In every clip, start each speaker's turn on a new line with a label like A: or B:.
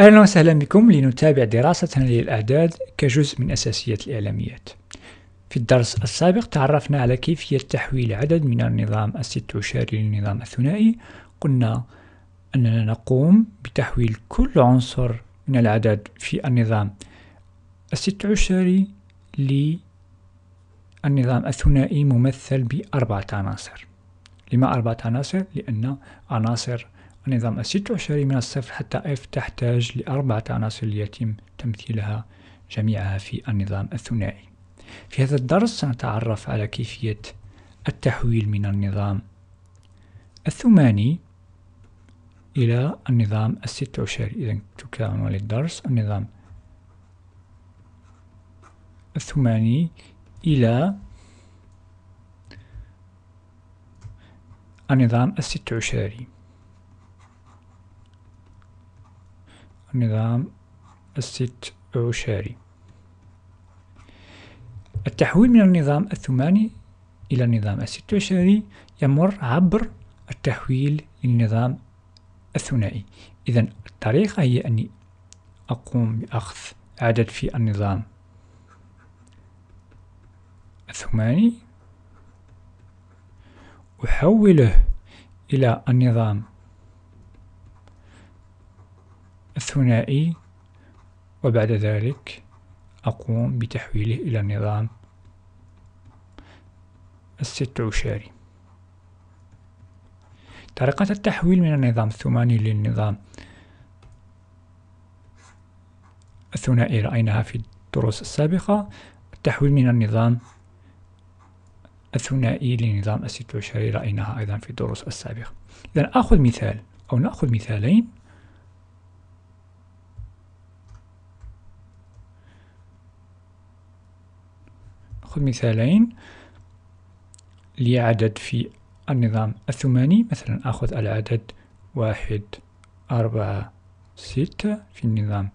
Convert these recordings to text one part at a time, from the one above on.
A: أهلا وسهلا بكم لنتابع دراستنا للأعداد كجزء من أساسيات الإعلاميات في الدرس السابق تعرفنا على كيفية تحويل عدد من النظام وشاري للنظام الثنائي قلنا أننا نقوم بتحويل كل عنصر من العدد في النظام الستوشاري للنظام الثنائي ممثل بأربعة عناصر لما أربعة عناصر؟ لأن عناصر النظام الست عشري من الصفر حتى اف تحتاج لأربعة عناصر ليتم تمثيلها جميعها في النظام الثنائي في هذا الدرس سنتعرف على كيفية التحويل من النظام الثماني إلى النظام الست عشري إذا تلك عنوان الدرس النظام الثماني إلى النظام الست عشري نظام الست عشاري التحويل من النظام الثماني إلى النظام الست عشاري يمر عبر التحويل للنظام الثنائي إذا الطريقة هي أني أقوم بأخذ عدد في النظام الثماني أحوله إلى النظام الثنائي وبعد ذلك أقوم بتحويله إلى النظام الست عشاري طريقة التحويل من النظام الثماني للنظام الثنائي رأيناها في الدروس السابقة التحويل من النظام الثنائي لنظام الست عشاري رأيناها أيضا في الدروس السابقة إذا أخذ مثال أو نأخذ مثالين نأخذ مثالين لعدد في النظام الثماني مثلا أخذ العدد واحد أربعة ستة في النظام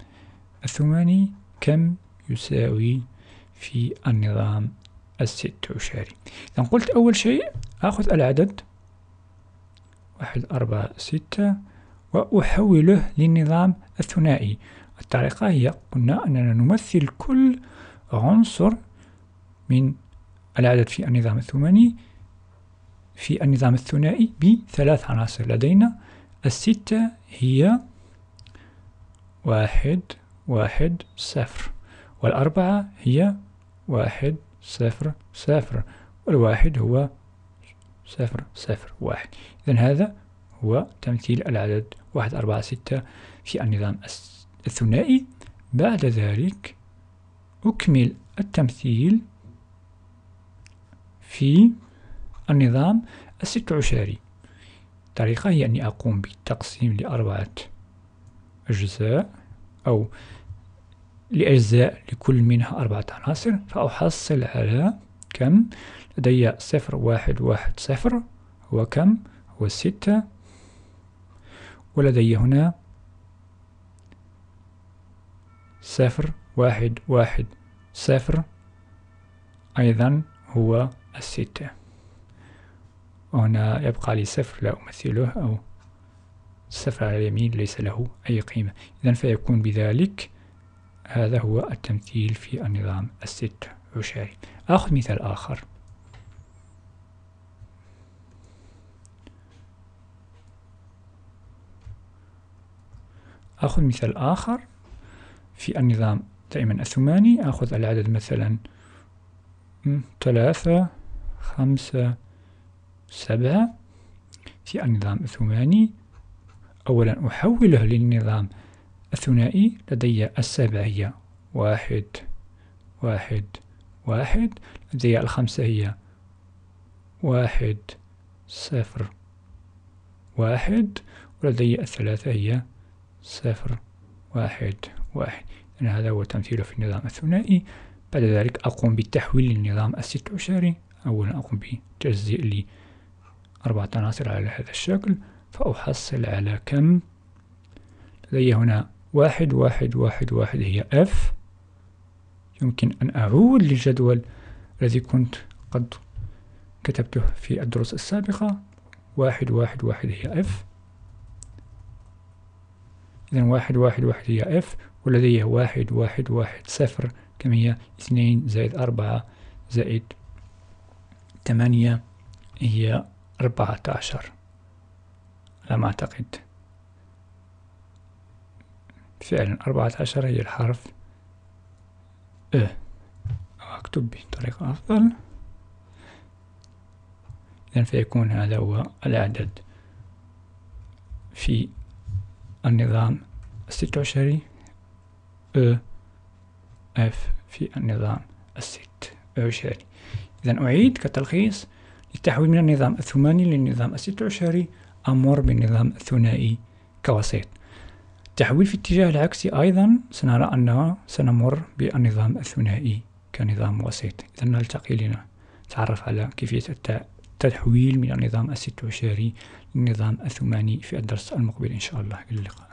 A: الثماني كم يساوي في النظام الست عشاري إذا قلت أول شيء أخذ العدد واحد أربعة ستة وأحوله للنظام الثنائي الطريقة هي قلنا أننا نمثل كل عنصر من العدد في النظام الثماني في النظام الثنائي بثلاث عناصر لدينا الستة هي واحد واحد صفر والأربعة هي واحد صفر صفر والواحد هو صفر صفر واحد إذا هذا هو تمثيل العدد واحد أربعة ستة في النظام الثنائي بعد ذلك أكمل التمثيل في النظام الست عشاري الطريقة هي أني أقوم بالتقسيم لأربعة أجزاء أو لأجزاء لكل منها أربعة عناصر فأحصل على كم لدي صفر واحد واحد صفر هو كم هو ستة ولدي هنا صفر واحد واحد صفر أيضا هو الستة وهنا يبقى لي صفر لا أمثله أو صفر على اليمين ليس له أي قيمة إذا فيكون بذلك هذا هو التمثيل في النظام الست عشاري أخذ مثال آخر أخذ مثال آخر في النظام دائما الثماني أخذ العدد مثلا ثلاثة خمسة سبعة في النظام الثماني أولا أحوله للنظام الثنائي لدي السبعة هي واحد واحد واحد لدي الخمسة هي واحد صفر واحد ولدي الثلاثة هي صفر واحد واحد إذن هذا هو تمثيله في النظام الثنائي بعد ذلك أقوم بالتحويل للنظام الست عشري أولا أقوم بتجزئ لي أربعة عناصر على هذا الشكل فأحصل على كم لدي هنا واحد واحد واحد واحد هي F يمكن أن أعود للجدول الذي كنت قد كتبته في الدروس السابقة واحد واحد واحد هي F إذا واحد واحد واحد هي F ولدي واحد واحد واحد صفر كم هي اثنين زائد أربعة زائد ثمانية هي أربعة عشر على ما أعتقد فعلا أربعة عشر هي الحرف أ أكتب بطريقة أفضل إذن فيكون هذا هو العدد في النظام الستة عشري أ أف في النظام الست عشري إذا أعيد كتلخيص للتحويل من النظام الثماني للنظام الست عشري أمر بالنظام الثنائي كوسيط التحويل في الاتجاه العكسي أيضا سنرى أنه سنمر بالنظام الثنائي كنظام وسيط إذا نلتقي لنا نتعرف على كيفية التحويل من النظام الست عشري للنظام الثماني في الدرس المقبل إن شاء الله إلى اللقاء